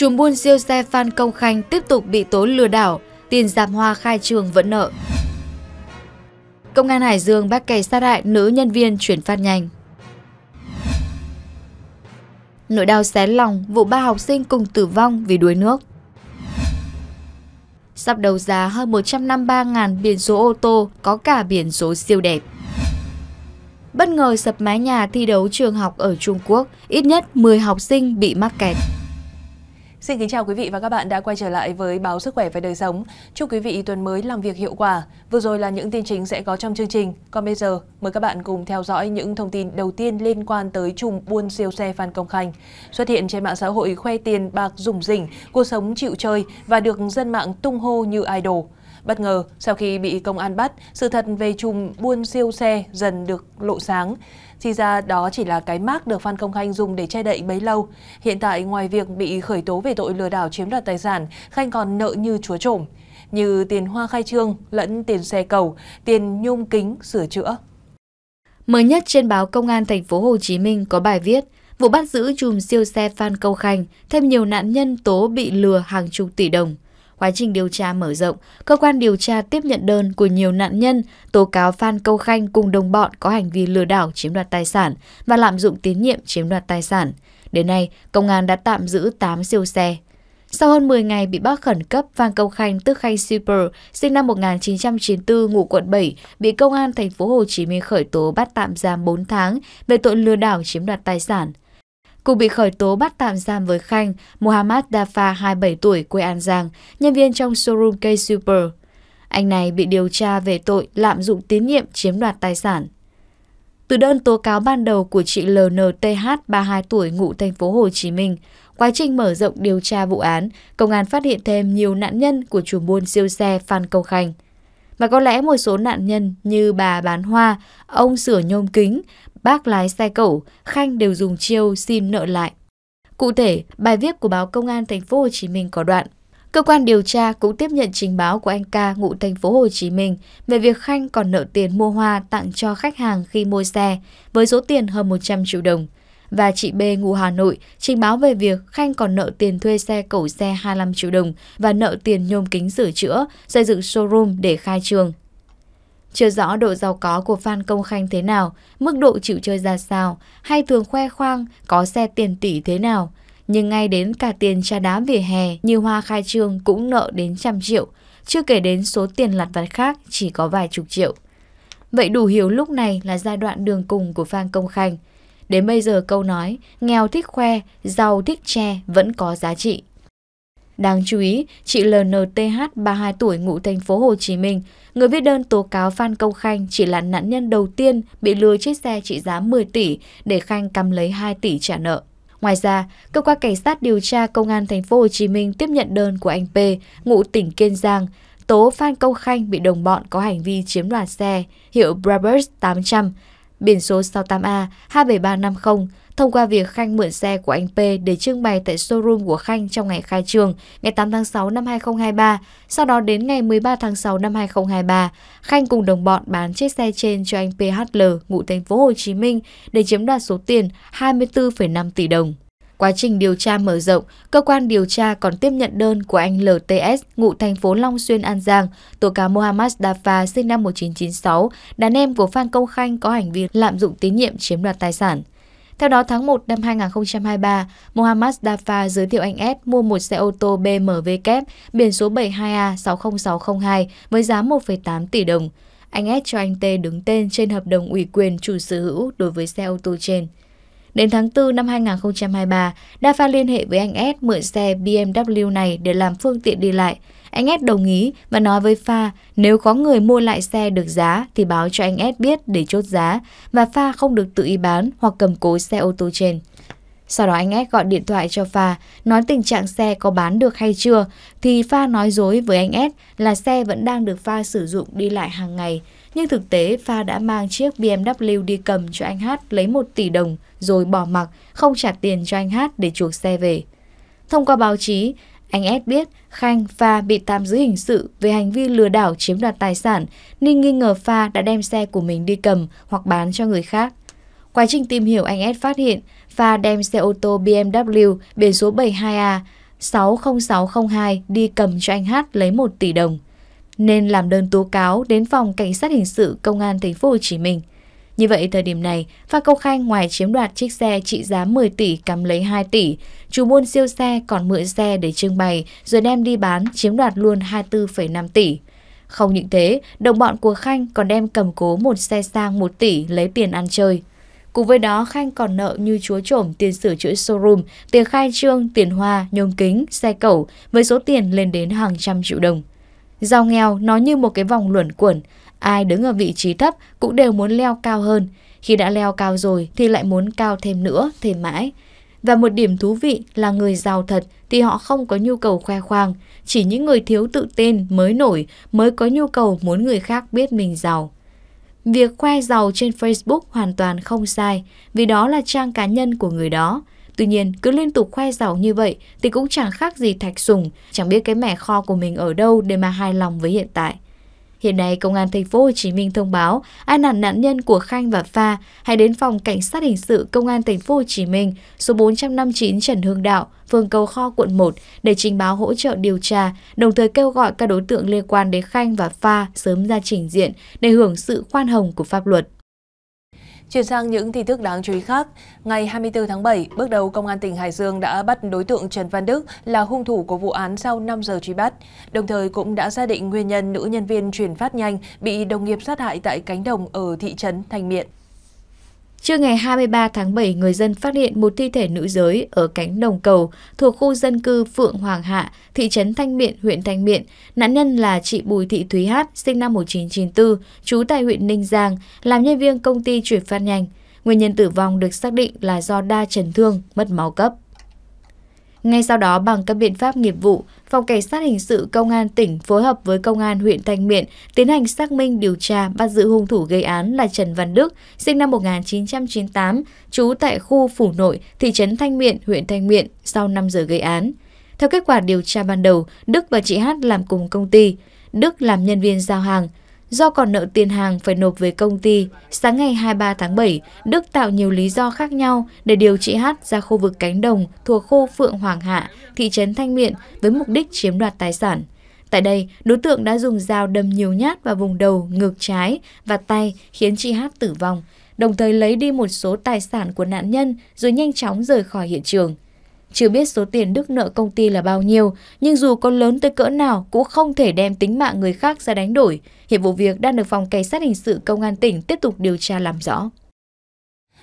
Chùm buôn siêu xe Phan Công Khanh tiếp tục bị tố lừa đảo, tiền giảm hoa khai trường vẫn nợ. Công an Hải Dương bắt kẻ sát hại nữ nhân viên chuyển phát nhanh. Nỗi đau xé lòng vụ ba học sinh cùng tử vong vì đuối nước. Sắp đấu giá hơn 153.000 biển số ô tô có cả biển số siêu đẹp. Bất ngờ sập mái nhà thi đấu trường học ở Trung Quốc, ít nhất 10 học sinh bị mắc kẹt. Xin kính chào quý vị và các bạn đã quay trở lại với báo Sức khỏe và đời sống. Chúc quý vị tuần mới làm việc hiệu quả. Vừa rồi là những tin chính sẽ có trong chương trình. Còn bây giờ, mời các bạn cùng theo dõi những thông tin đầu tiên liên quan tới chùm buôn siêu xe Phan Công Khanh. Xuất hiện trên mạng xã hội khoe tiền bạc rủng rỉnh, cuộc sống chịu chơi và được dân mạng tung hô như idol. Bất ngờ, sau khi bị công an bắt, sự thật về chùm buôn siêu xe dần được lộ sáng. Thì ra đó chỉ là cái mác được Phan Công Khanh dùng để che đậy bấy lâu. Hiện tại ngoài việc bị khởi tố về tội lừa đảo chiếm đoạt tài sản, Khanh còn nợ như chúa trộm, như tiền hoa khai trương, lẫn tiền xe cầu, tiền nhung kính, sửa chữa. Mới nhất trên báo Công an thành phố Hồ Chí Minh có bài viết Vụ bắt giữ chùm siêu xe Phan Câu Khanh thêm nhiều nạn nhân tố bị lừa hàng chục tỷ đồng – Quá trình điều tra mở rộng, cơ quan điều tra tiếp nhận đơn của nhiều nạn nhân tố cáo Phan Câu Khanh cùng đồng bọn có hành vi lừa đảo chiếm đoạt tài sản và lạm dụng tín nhiệm chiếm đoạt tài sản. Đến nay, công an đã tạm giữ 8 siêu xe. Sau hơn 10 ngày bị bắt khẩn cấp, Phan Câu Khanh tức Khanh Super, sinh năm 1994, ngụ quận 7, bị công an thành phố Hồ Chí Minh khởi tố bắt tạm giam 4 tháng về tội lừa đảo chiếm đoạt tài sản. Cùng bị khởi tố bắt tạm giam với Khanh, Muhammad Dafa 27 tuổi quê An Giang, nhân viên trong showroom K-Super. Anh này bị điều tra về tội lạm dụng tín nhiệm chiếm đoạt tài sản. Từ đơn tố cáo ban đầu của chị LNTH 32 tuổi ngụ thành phố Hồ Chí Minh, quá trình mở rộng điều tra vụ án, công an phát hiện thêm nhiều nạn nhân của chủ buôn siêu xe Phan Công Khanh. Và có lẽ một số nạn nhân như bà bán hoa, ông sửa nhôm kính bác lái xe cẩu, Khanh đều dùng chiêu xin nợ lại. Cụ thể, bài viết của báo Công an Thành phố Hồ Chí Minh có đoạn Cơ quan điều tra cũng tiếp nhận trình báo của anh ca ngụ thành phố Hồ Chí Minh về việc Khanh còn nợ tiền mua hoa tặng cho khách hàng khi mua xe với số tiền hơn 100 triệu đồng. Và chị B ngụ Hà Nội trình báo về việc Khanh còn nợ tiền thuê xe cẩu xe 25 triệu đồng và nợ tiền nhôm kính sửa chữa, xây dựng showroom để khai trường. Chưa rõ độ giàu có của Phan Công Khanh thế nào, mức độ chịu chơi ra sao, hay thường khoe khoang có xe tiền tỷ thế nào. Nhưng ngay đến cả tiền trà đá vỉa hè như Hoa Khai Trương cũng nợ đến trăm triệu, chưa kể đến số tiền lặt vặt khác chỉ có vài chục triệu. Vậy đủ hiểu lúc này là giai đoạn đường cùng của Phan Công Khanh. Đến bây giờ câu nói, nghèo thích khoe, giàu thích che vẫn có giá trị. Đáng chú ý, chị LNTH 32 tuổi ngụ thành phố Hồ Chí Minh, người viết đơn tố cáo Phan Công Khanh chỉ là nạn nhân đầu tiên bị lừa chiếc xe trị giá 10 tỷ để Khanh cầm lấy 2 tỷ trả nợ. Ngoài ra, cơ quan cảnh sát điều tra công an thành phố Hồ Chí Minh tiếp nhận đơn của anh P, ngụ tỉnh Kiên Giang, tố Phan Công Khanh bị đồng bọn có hành vi chiếm đoạt xe hiệu Brabus 800, biển số 68A 27350 thông qua việc Khanh mượn xe của anh P để trưng bày tại showroom của Khanh trong ngày khai trường ngày 8 tháng 6 năm 2023. Sau đó đến ngày 13 tháng 6 năm 2023, Khanh cùng đồng bọn bán chiếc xe trên cho anh PHL ngụ thành phố Hồ Chí Minh để chiếm đoạt số tiền 24,5 tỷ đồng. Quá trình điều tra mở rộng, cơ quan điều tra còn tiếp nhận đơn của anh LTS, ngụ thành phố Long Xuyên, An Giang, tố cáo Mohamed Dafa sinh năm 1996, đàn em của Phan Công Khanh có hành vi lạm dụng tín nhiệm chiếm đoạt tài sản. Theo đó, tháng 1 năm 2023, Mohammad Dafa giới thiệu anh S mua một xe ô tô BMW kép biển số 72A60602 với giá 1,8 tỷ đồng. Anh S cho anh T đứng tên trên hợp đồng ủy quyền chủ sở hữu đối với xe ô tô trên. Đến tháng 4 năm 2023, Dafa liên hệ với anh S mượn xe BMW này để làm phương tiện đi lại – anh S đồng ý và nói với Pha nếu có người mua lại xe được giá thì báo cho anh S biết để chốt giá và Pha không được tự ý bán hoặc cầm cố xe ô tô trên. Sau đó anh S gọi điện thoại cho Pha, nói tình trạng xe có bán được hay chưa, thì Pha nói dối với anh S là xe vẫn đang được Pha sử dụng đi lại hàng ngày. Nhưng thực tế Pha đã mang chiếc BMW đi cầm cho anh H lấy 1 tỷ đồng rồi bỏ mặc, không trả tiền cho anh H để chuộc xe về. Thông qua báo chí, anh S biết Khanh Pha bị tạm giữ hình sự về hành vi lừa đảo chiếm đoạt tài sản nên nghi ngờ Pha đã đem xe của mình đi cầm hoặc bán cho người khác. Quá trình tìm hiểu anh S phát hiện Pha đem xe ô tô BMW biển số 72A 60602 đi cầm cho anh H lấy 1 tỷ đồng nên làm đơn tố cáo đến phòng cảnh sát hình sự công an thành phố Hồ Chí Minh. Như vậy thời điểm này, Phan Công Khanh ngoài chiếm đoạt chiếc xe trị giá 10 tỷ cắm lấy 2 tỷ, chủ buôn siêu xe còn mượn xe để trưng bày rồi đem đi bán chiếm đoạt luôn 24,5 tỷ. Không những thế, đồng bọn của Khanh còn đem cầm cố một xe sang 1 tỷ lấy tiền ăn chơi. Cùng với đó, Khanh còn nợ như chúa trổm tiền sửa chữa showroom, tiền khai trương, tiền hoa, nhôm kính, xe cẩu với số tiền lên đến hàng trăm triệu đồng. Giàu nghèo nó như một cái vòng luẩn quẩn, Ai đứng ở vị trí thấp cũng đều muốn leo cao hơn. Khi đã leo cao rồi thì lại muốn cao thêm nữa, thêm mãi. Và một điểm thú vị là người giàu thật thì họ không có nhu cầu khoe khoang. Chỉ những người thiếu tự tin mới nổi mới có nhu cầu muốn người khác biết mình giàu. Việc khoe giàu trên Facebook hoàn toàn không sai vì đó là trang cá nhân của người đó. Tuy nhiên, cứ liên tục khoe giàu như vậy thì cũng chẳng khác gì thạch sùng, chẳng biết cái mẻ kho của mình ở đâu để mà hài lòng với hiện tại. Hiện nay, Công an Thành phố Hồ Chí Minh thông báo ai là nạn nhân của Khanh và Pha hãy đến phòng Cảnh sát hình sự Công an Thành phố Hồ Chí Minh số 459 Trần Hưng Đạo, phường Cầu Kho, quận 1 để trình báo hỗ trợ điều tra, đồng thời kêu gọi các đối tượng liên quan đến Khanh và Pha sớm ra trình diện để hưởng sự khoan hồng của pháp luật. Chuyển sang những tin tức đáng chú ý khác, ngày 24 tháng 7, bước đầu Công an tỉnh Hải Dương đã bắt đối tượng Trần Văn Đức là hung thủ của vụ án sau 5 giờ truy bắt, đồng thời cũng đã xác định nguyên nhân nữ nhân viên chuyển phát nhanh bị đồng nghiệp sát hại tại cánh đồng ở thị trấn Thanh Miện. Trưa ngày 23 tháng 7, người dân phát hiện một thi thể nữ giới ở cánh đồng cầu thuộc khu dân cư Phượng Hoàng Hạ, thị trấn Thanh Miện, huyện Thanh Miện. Nạn nhân là chị Bùi Thị Thúy Hát, sinh năm 1994, trú tại huyện Ninh Giang, làm nhân viên công ty chuyển phát nhanh. Nguyên nhân tử vong được xác định là do đa chấn thương, mất máu cấp. Ngay sau đó bằng các biện pháp nghiệp vụ, Phòng Cảnh sát Hình sự Công an tỉnh phối hợp với Công an huyện Thanh Miện tiến hành xác minh điều tra bắt giữ hung thủ gây án là Trần Văn Đức, sinh năm 1998, trú tại khu Phủ Nội, thị trấn Thanh Miện, huyện Thanh Miện sau 5 giờ gây án. Theo kết quả điều tra ban đầu, Đức và chị Hát làm cùng công ty. Đức làm nhân viên giao hàng, Do còn nợ tiền hàng phải nộp về công ty, sáng ngày 23 tháng 7, Đức tạo nhiều lý do khác nhau để điều trị H ra khu vực cánh đồng thuộc khu Phượng Hoàng Hạ, thị trấn Thanh Miện với mục đích chiếm đoạt tài sản. Tại đây, đối tượng đã dùng dao đâm nhiều nhát vào vùng đầu, ngực trái và tay khiến chị H tử vong, đồng thời lấy đi một số tài sản của nạn nhân rồi nhanh chóng rời khỏi hiện trường. Chưa biết số tiền Đức nợ công ty là bao nhiêu, nhưng dù có lớn tới cỡ nào cũng không thể đem tính mạng người khác ra đánh đổi. Hiện vụ việc đang được phòng cảnh sát hình sự công an tỉnh tiếp tục điều tra làm rõ.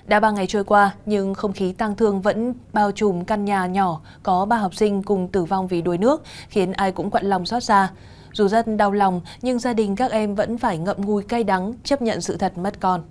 Đã ba ngày trôi qua, nhưng không khí tang thương vẫn bao trùm căn nhà nhỏ có ba học sinh cùng tử vong vì đuối nước, khiến ai cũng quặn lòng xót xa. Dù rất đau lòng, nhưng gia đình các em vẫn phải ngậm ngùi cay đắng chấp nhận sự thật mất con.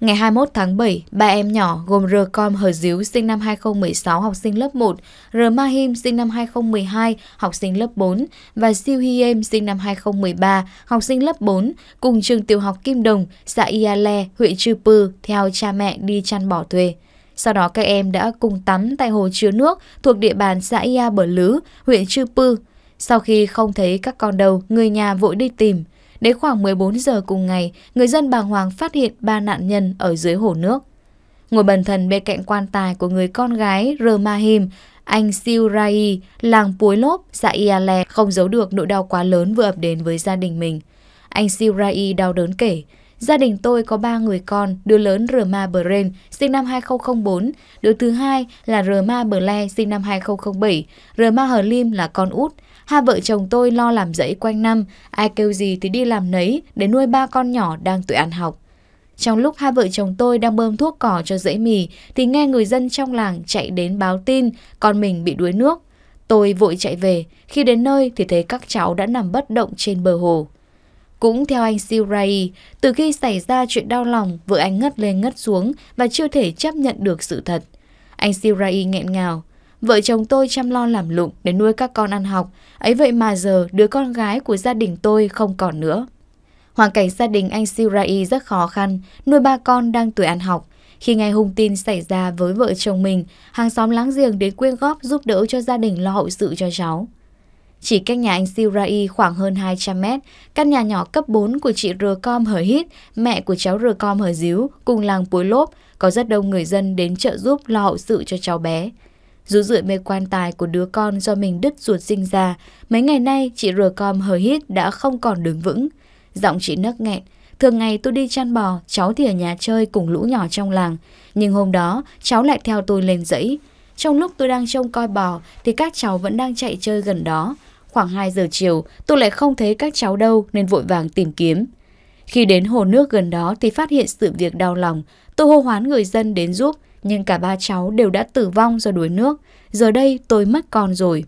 Ngày 21 tháng 7, ba em nhỏ gồm R.com Hờ Díu sinh năm 2016 học sinh lớp 1, R. Mahim sinh năm 2012 học sinh lớp 4 và Siêu Hy Em sinh năm 2013 học sinh lớp 4 cùng trường tiểu học Kim Đồng, xã Iale, huyện Chư Pư theo cha mẹ đi chăn bỏ thuê. Sau đó các em đã cùng tắm tại hồ chứa nước thuộc địa bàn xã Ia Bờ Lứ, huyện Chư Pư. Sau khi không thấy các con đâu, người nhà vội đi tìm – Đến khoảng 14 giờ cùng ngày, người dân bàng hoàng phát hiện ba nạn nhân ở dưới hồ nước. Ngồi bần thần bên cạnh quan tài của người con gái Rmahim, anh Siurai, làng Puối Lốp, xã Iale không giấu được nỗi đau quá lớn vừa ập đến với gia đình mình. Anh Siurai đau đớn kể, gia đình tôi có ba người con, đứa lớn Rma Bren, sinh năm 2004, đứa thứ hai là Rma Ble, sinh năm 2007, Rma Hờ Lim là con út, Hai vợ chồng tôi lo làm dẫy quanh năm, ai kêu gì thì đi làm nấy để nuôi ba con nhỏ đang tuổi ăn học. Trong lúc hai vợ chồng tôi đang bơm thuốc cỏ cho dãy mì thì nghe người dân trong làng chạy đến báo tin con mình bị đuối nước. Tôi vội chạy về, khi đến nơi thì thấy các cháu đã nằm bất động trên bờ hồ. Cũng theo anh Sirai, từ khi xảy ra chuyện đau lòng, vợ anh ngất lên ngất xuống và chưa thể chấp nhận được sự thật. Anh Sirai nghẹn ngào, Vợ chồng tôi chăm lo làm lụng để nuôi các con ăn học, ấy vậy mà giờ đứa con gái của gia đình tôi không còn nữa. Hoàn cảnh gia đình anh Sirai rất khó khăn, nuôi ba con đang tuổi ăn học. Khi nghe hung tin xảy ra với vợ chồng mình, hàng xóm láng giềng đến quyên góp giúp đỡ cho gia đình lo hậu sự cho cháu. Chỉ cách nhà anh Sirai khoảng hơn 200 mét, căn nhà nhỏ cấp 4 của chị Rờ Com Hở Hít, mẹ của cháu Rờ Com Hở Díu, cùng làng Pối Lốp, có rất đông người dân đến trợ giúp lo hậu sự cho cháu bé dù dựa mê quan tài của đứa con do mình đứt ruột sinh ra, mấy ngày nay chị rờ com hờ hít đã không còn đứng vững. Giọng chị nấc nghẹn, thường ngày tôi đi chăn bò, cháu thì ở nhà chơi cùng lũ nhỏ trong làng. Nhưng hôm đó, cháu lại theo tôi lên dãy. Trong lúc tôi đang trông coi bò thì các cháu vẫn đang chạy chơi gần đó. Khoảng 2 giờ chiều, tôi lại không thấy các cháu đâu nên vội vàng tìm kiếm. Khi đến hồ nước gần đó thì phát hiện sự việc đau lòng, tôi hô hoán người dân đến giúp, nhưng cả ba cháu đều đã tử vong do đuối nước. Giờ đây tôi mất con rồi.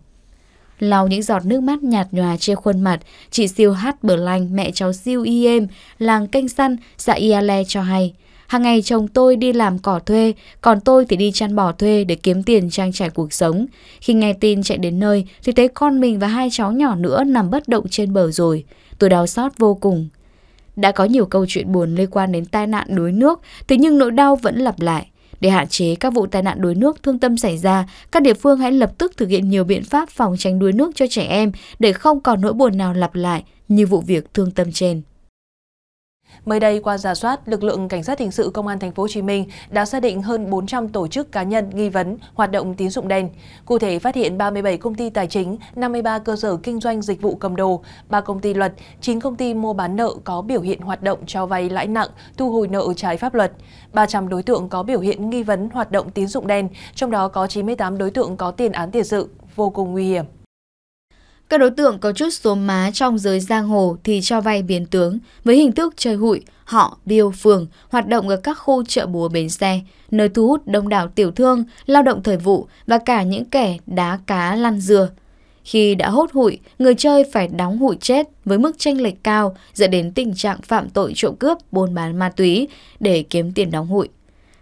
Lau những giọt nước mắt nhạt nhòa trên khuôn mặt, chị siêu hát bờ lành mẹ cháu siêu y êm, làng canh săn, xã Iale cho hay. Hàng ngày chồng tôi đi làm cỏ thuê, còn tôi thì đi chăn bò thuê để kiếm tiền trang trải cuộc sống. Khi nghe tin chạy đến nơi thì thấy con mình và hai cháu nhỏ nữa nằm bất động trên bờ rồi. Tôi đau xót vô cùng. Đã có nhiều câu chuyện buồn liên quan đến tai nạn đuối nước, thế nhưng nỗi đau vẫn lặp lại. Để hạn chế các vụ tai nạn đuối nước thương tâm xảy ra, các địa phương hãy lập tức thực hiện nhiều biện pháp phòng tránh đuối nước cho trẻ em để không còn nỗi buồn nào lặp lại như vụ việc thương tâm trên. Mới đây qua giả soát, lực lượng cảnh sát hình sự công an thành phố Hồ Chí Minh đã xác định hơn 400 tổ chức cá nhân nghi vấn hoạt động tín dụng đen. Cụ thể phát hiện 37 công ty tài chính, 53 cơ sở kinh doanh dịch vụ cầm đồ, 3 công ty luật, 9 công ty mua bán nợ có biểu hiện hoạt động cho vay lãi nặng, thu hồi nợ trái pháp luật. 300 đối tượng có biểu hiện nghi vấn hoạt động tín dụng đen, trong đó có 98 đối tượng có tiền án tiền sự vô cùng nguy hiểm. Các đối tượng có chút số má trong giới giang hồ thì cho vay biến tướng với hình thức chơi hụi, họ, điêu, phường, hoạt động ở các khu chợ búa bến xe, nơi thu hút đông đảo tiểu thương, lao động thời vụ và cả những kẻ đá cá lăn dừa. Khi đã hốt hụi, người chơi phải đóng hụi chết với mức tranh lệch cao dẫn đến tình trạng phạm tội trộm cướp, buôn bán ma túy để kiếm tiền đóng hụi.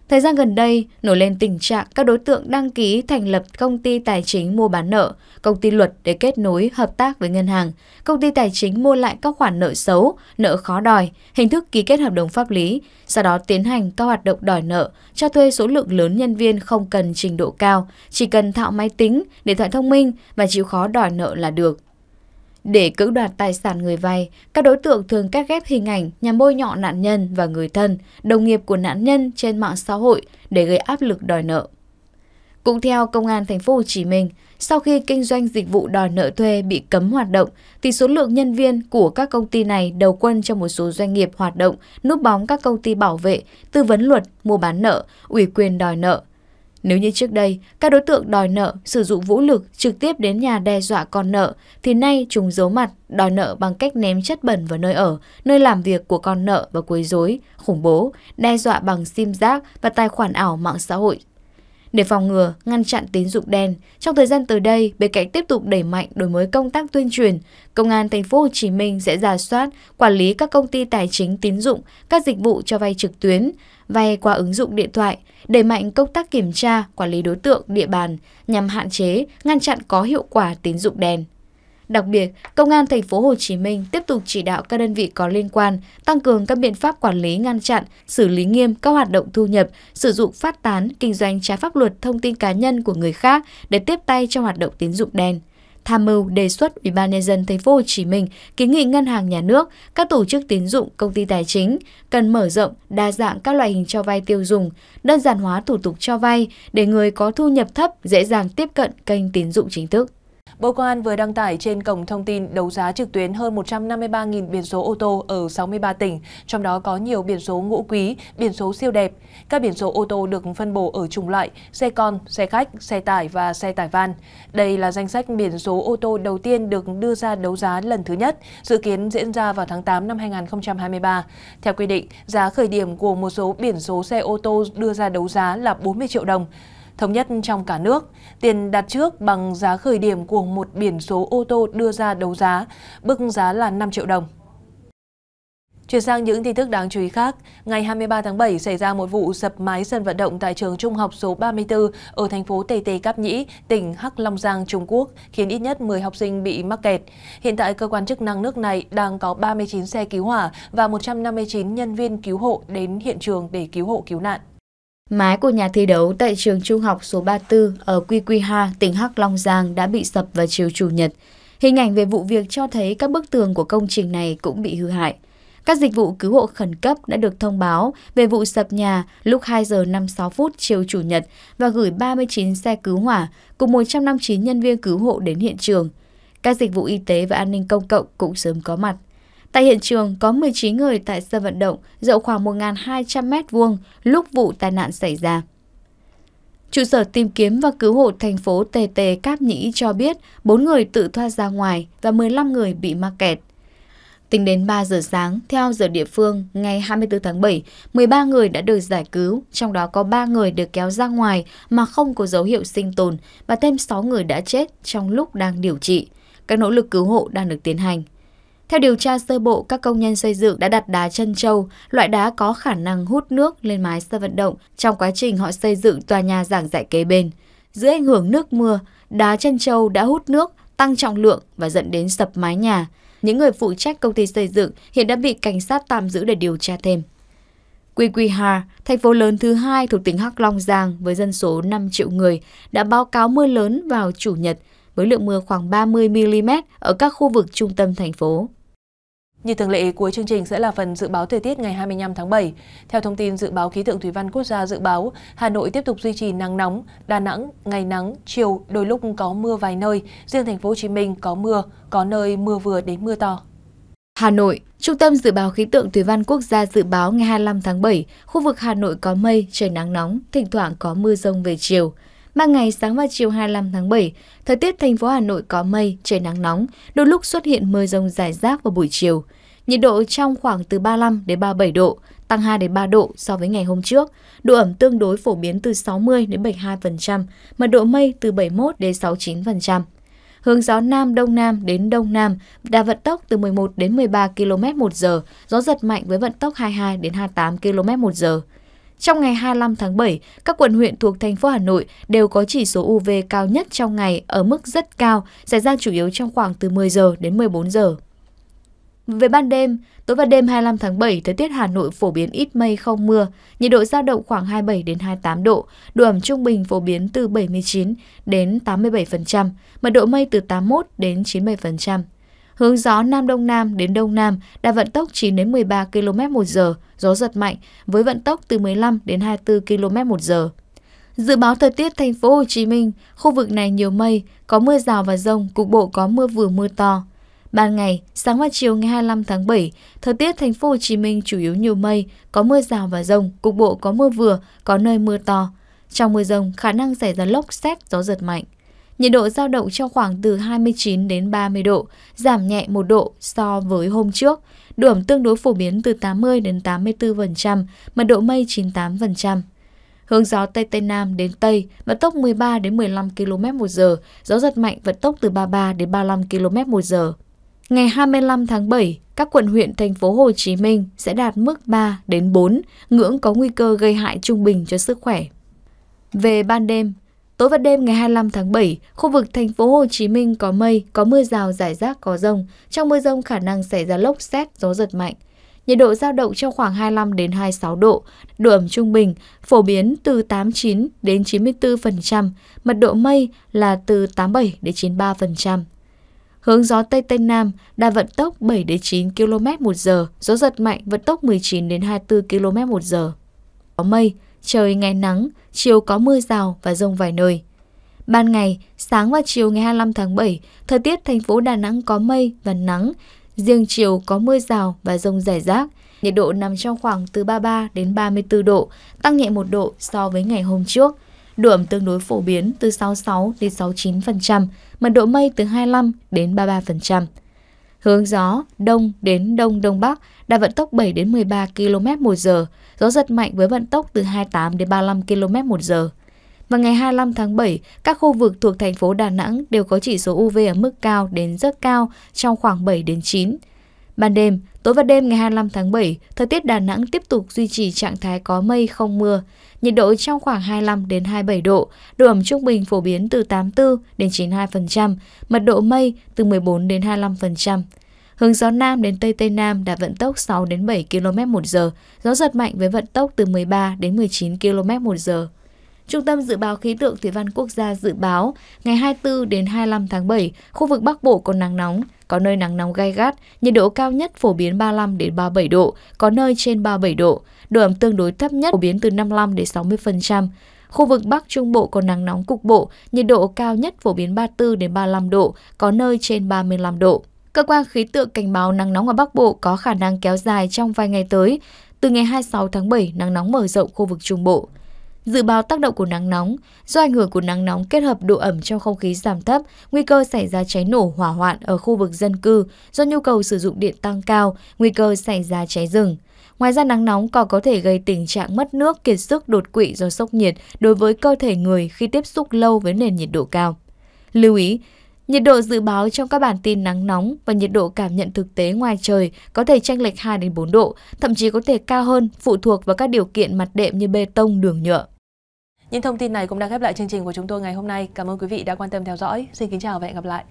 Thời gian gần đây, nổi lên tình trạng các đối tượng đăng ký thành lập công ty tài chính mua bán nợ, công ty luật để kết nối hợp tác với ngân hàng, công ty tài chính mua lại các khoản nợ xấu, nợ khó đòi, hình thức ký kết hợp đồng pháp lý, sau đó tiến hành các hoạt động đòi nợ, cho thuê số lượng lớn nhân viên không cần trình độ cao, chỉ cần thạo máy tính, điện thoại thông minh và chịu khó đòi nợ là được. Để cưỡng đoạt tài sản người vay, các đối tượng thường cắt ghép hình ảnh nhằm bôi nhọ nạn nhân và người thân, đồng nghiệp của nạn nhân trên mạng xã hội để gây áp lực đòi nợ. Cũng theo Công an Thành phố Hồ Chí Minh, sau khi kinh doanh dịch vụ đòi nợ thuê bị cấm hoạt động, thì số lượng nhân viên của các công ty này đầu quân cho một số doanh nghiệp hoạt động núp bóng các công ty bảo vệ, tư vấn luật, mua bán nợ, ủy quyền đòi nợ, nếu như trước đây, các đối tượng đòi nợ sử dụng vũ lực trực tiếp đến nhà đe dọa con nợ, thì nay chúng giấu mặt, đòi nợ bằng cách ném chất bẩn vào nơi ở, nơi làm việc của con nợ và quấy rối, khủng bố, đe dọa bằng sim giác và tài khoản ảo mạng xã hội để phòng ngừa, ngăn chặn tín dụng đen, trong thời gian tới đây, bên cạnh tiếp tục đẩy mạnh đổi mới công tác tuyên truyền, Công an thành phố Hồ Chí Minh sẽ giả soát, quản lý các công ty tài chính tín dụng, các dịch vụ cho vay trực tuyến, vay qua ứng dụng điện thoại, đẩy mạnh công tác kiểm tra, quản lý đối tượng, địa bàn nhằm hạn chế, ngăn chặn có hiệu quả tín dụng đen. Đặc biệt, Công an thành phố Hồ Chí Minh tiếp tục chỉ đạo các đơn vị có liên quan tăng cường các biện pháp quản lý ngăn chặn, xử lý nghiêm các hoạt động thu nhập, sử dụng phát tán, kinh doanh trái pháp luật thông tin cá nhân của người khác để tiếp tay cho hoạt động tín dụng đen tham mưu đề xuất Ủy ban nhân dân thành phố Hồ Chí Minh kiến nghị ngân hàng nhà nước, các tổ chức tín dụng, công ty tài chính cần mở rộng đa dạng các loại hình cho vay tiêu dùng, đơn giản hóa thủ tục cho vay để người có thu nhập thấp dễ dàng tiếp cận kênh tín dụng chính thức. Bộ Công an vừa đăng tải trên cổng thông tin đấu giá trực tuyến hơn 153.000 biển số ô tô ở 63 tỉnh, trong đó có nhiều biển số ngũ quý, biển số siêu đẹp. Các biển số ô tô được phân bổ ở chủng loại xe con, xe khách, xe tải và xe tải van. Đây là danh sách biển số ô tô đầu tiên được đưa ra đấu giá lần thứ nhất, dự kiến diễn ra vào tháng 8 năm 2023. Theo quy định, giá khởi điểm của một số biển số xe ô tô đưa ra đấu giá là 40 triệu đồng thống nhất trong cả nước, tiền đặt trước bằng giá khởi điểm của một biển số ô tô đưa ra đấu giá, bức giá là 5 triệu đồng. Chuyển sang những tin tức đáng chú ý khác, ngày 23 tháng 7 xảy ra một vụ sập mái sân vận động tại trường trung học số 34 ở thành phố Tây Tây Cáp Nhĩ, tỉnh Hắc Long Giang, Trung Quốc, khiến ít nhất 10 học sinh bị mắc kẹt. Hiện tại, cơ quan chức năng nước này đang có 39 xe cứu hỏa và 159 nhân viên cứu hộ đến hiện trường để cứu hộ cứu nạn. Mái của nhà thi đấu tại trường trung học số 34 ở QQH, tỉnh Hắc Long Giang đã bị sập vào chiều Chủ nhật. Hình ảnh về vụ việc cho thấy các bức tường của công trình này cũng bị hư hại. Các dịch vụ cứu hộ khẩn cấp đã được thông báo về vụ sập nhà lúc 2 giờ 56 phút chiều Chủ nhật và gửi 39 xe cứu hỏa cùng 159 nhân viên cứu hộ đến hiện trường. Các dịch vụ y tế và an ninh công cộng cũng sớm có mặt. Tại hiện trường có 19 người tại sân vận động rộng khoảng 1.200 m2 lúc vụ tai nạn xảy ra. Trụ sở tìm kiếm và cứu hộ thành phố TT Cáp Nhĩ cho biết 4 người tự thoát ra ngoài và 15 người bị mắc kẹt. Tính đến 3 giờ sáng, theo giờ địa phương, ngày 24 tháng 7, 13 người đã được giải cứu, trong đó có 3 người được kéo ra ngoài mà không có dấu hiệu sinh tồn và thêm 6 người đã chết trong lúc đang điều trị. Các nỗ lực cứu hộ đang được tiến hành. Theo điều tra sơ bộ, các công nhân xây dựng đã đặt đá chân trâu, loại đá có khả năng hút nước lên mái sân vận động trong quá trình họ xây dựng tòa nhà giảng dạy kế bên. Dưới ảnh hưởng nước mưa, đá chân trâu đã hút nước, tăng trọng lượng và dẫn đến sập mái nhà. Những người phụ trách công ty xây dựng hiện đã bị cảnh sát tạm giữ để điều tra thêm. Quy thành phố lớn thứ hai thuộc tỉnh Hắc Long Giang với dân số 5 triệu người, đã báo cáo mưa lớn vào Chủ nhật với lượng mưa khoảng 30mm ở các khu vực trung tâm thành phố. Như thường lệ, cuối chương trình sẽ là phần dự báo thời tiết ngày 25 tháng 7. Theo thông tin dự báo khí tượng thủy văn quốc gia dự báo, Hà Nội tiếp tục duy trì nắng nóng, Đà Nẵng ngày nắng, chiều đôi lúc có mưa vài nơi, riêng thành phố Hồ Chí Minh có mưa, có nơi mưa vừa đến mưa to. Hà Nội, Trung tâm Dự báo Khí tượng Thủy văn Quốc gia dự báo ngày 25 tháng 7, khu vực Hà Nội có mây, trời nắng nóng, thỉnh thoảng có mưa rông về chiều. Ban ngày sáng và chiều 25 tháng 7, thời tiết thành phố Hà Nội có mây, trời nắng nóng, đôi lúc xuất hiện mưa rông rải rác vào buổi chiều. Nhiệt độ trong khoảng từ 35 đến 37 độ, tăng 2 đến 3 độ so với ngày hôm trước. Độ ẩm tương đối phổ biến từ 60 đến 72%, mật độ mây từ 71 đến 69%. Hướng gió Nam Đông Nam đến Đông Nam, đạt vận tốc từ 11 đến 13 km một giờ, gió giật mạnh với vận tốc 22 đến 28 km một giờ. Trong ngày 25 tháng 7, các quận huyện thuộc thành phố Hà Nội đều có chỉ số UV cao nhất trong ngày ở mức rất cao, xảy ra chủ yếu trong khoảng từ 10 giờ đến 14 giờ. Về ban đêm, tối và đêm 25 tháng 7, thời tiết Hà Nội phổ biến ít mây không mưa, nhiệt độ dao động khoảng 27 đến 28 độ, độ ẩm trung bình phổ biến từ 79 đến 87%, mật độ mây từ 81 đến 97%. Hướng gió Nam Đông Nam đến Đông Nam đạt vận tốc 9 đến 13 km một giờ, gió giật mạnh với vận tốc từ 15 đến 24 km một giờ. Dự báo thời tiết thành phố Hồ Chí Minh, khu vực này nhiều mây, có mưa rào và rông, cục bộ có mưa vừa mưa to. Ban ngày, sáng và chiều ngày 25 tháng 7, thời tiết thành phố Hồ Chí Minh chủ yếu nhiều mây, có mưa rào và rông, cục bộ có mưa vừa, có nơi mưa to. Trong mưa rông, khả năng xảy ra lốc xét, gió giật mạnh. Nhiệt độ giao động trong khoảng từ 29 đến 30 độ, giảm nhẹ 1 độ so với hôm trước. Độ ẩm tương đối phổ biến từ 80 đến 84%, mật độ mây 98%. Hướng gió Tây Tây Nam đến Tây, vận tốc 13 đến 15 km một giờ, gió giật mạnh vận tốc từ 33 đến 35 km một giờ. Ngày 25 tháng 7, các quận huyện thành phố Hồ Chí Minh sẽ đạt mức 3 đến 4, ngưỡng có nguy cơ gây hại trung bình cho sức khỏe. Về ban đêm, Tối và đêm ngày 25 tháng 7, khu vực thành phố Hồ Chí Minh có mây, có mưa rào rải rác có rông. Trong mưa rông khả năng xảy ra lốc xét, gió giật mạnh. Nhiệt độ giao động trong khoảng 25 đến 26 độ, độ ẩm trung bình, phổ biến từ 89 đến 94%, mật độ mây là từ 87 đến 93%. Hướng gió Tây Tây Nam, đà vận tốc 7 đến 9 km một giờ, gió giật mạnh vận tốc 19 đến 24 km một giờ. Có mây, Trời ngày nắng, chiều có mưa rào và rông vài nơi. Ban ngày, sáng và chiều ngày 25 tháng 7, thời tiết thành phố Đà Nẵng có mây và nắng, riêng chiều có mưa rào và rông rải rác. Nhiệt độ nằm trong khoảng từ 33 đến 34 độ, tăng nhẹ 1 độ so với ngày hôm trước. Độ ẩm tương đối phổ biến từ 66 đến 69%, mật độ mây từ 25 đến 33%. Hướng gió đông đến đông đông bắc, đạt vận tốc 7 đến 13 km một giờ, gió giật mạnh với vận tốc từ 28 đến 35 km một giờ. Và ngày 25 tháng 7, các khu vực thuộc thành phố Đà Nẵng đều có chỉ số UV ở mức cao đến rất cao trong khoảng 7 đến 9. Ban đêm, tối và đêm ngày 25 tháng 7, thời tiết Đà Nẵng tiếp tục duy trì trạng thái có mây không mưa nhiệt độ trong khoảng 25 đến 27 độ, độ ẩm trung bình phổ biến từ 84 đến 92%, mật độ mây từ 14 đến 25%. Hướng gió Nam đến Tây Tây Nam đạt vận tốc 6 đến 7 km một giờ, gió giật mạnh với vận tốc từ 13 đến 19 km một giờ. Trung tâm Dự báo Khí tượng Thủy văn Quốc gia dự báo ngày 24 đến 25 tháng 7, khu vực Bắc Bộ có nắng nóng, có nơi nắng nóng gai gắt, nhiệt độ cao nhất phổ biến 35 đến 37 độ, có nơi trên 37 độ độ ẩm tương đối thấp nhất phổ biến từ 55 đến 60%. Khu vực Bắc Trung Bộ có nắng nóng cục bộ, nhiệt độ cao nhất phổ biến 34 đến 35 độ, có nơi trên 35 độ. Cơ quan khí tượng cảnh báo nắng nóng ở Bắc Bộ có khả năng kéo dài trong vài ngày tới. Từ ngày 26 tháng 7, nắng nóng mở rộng khu vực Trung Bộ. Dự báo tác động của nắng nóng, do ảnh hưởng của nắng nóng kết hợp độ ẩm trong không khí giảm thấp, nguy cơ xảy ra cháy nổ hỏa hoạn ở khu vực dân cư do nhu cầu sử dụng điện tăng cao, nguy cơ xảy ra cháy rừng. Ngoài ra nắng nóng còn có thể gây tình trạng mất nước, kiệt sức, đột quỵ do sốc nhiệt đối với cơ thể người khi tiếp xúc lâu với nền nhiệt độ cao. Lưu ý, nhiệt độ dự báo trong các bản tin nắng nóng và nhiệt độ cảm nhận thực tế ngoài trời có thể chênh lệch 2 đến 4 độ, thậm chí có thể cao hơn phụ thuộc vào các điều kiện mặt đệm như bê tông, đường nhựa. Những thông tin này cũng đã khép lại chương trình của chúng tôi ngày hôm nay. Cảm ơn quý vị đã quan tâm theo dõi. Xin kính chào và hẹn gặp lại.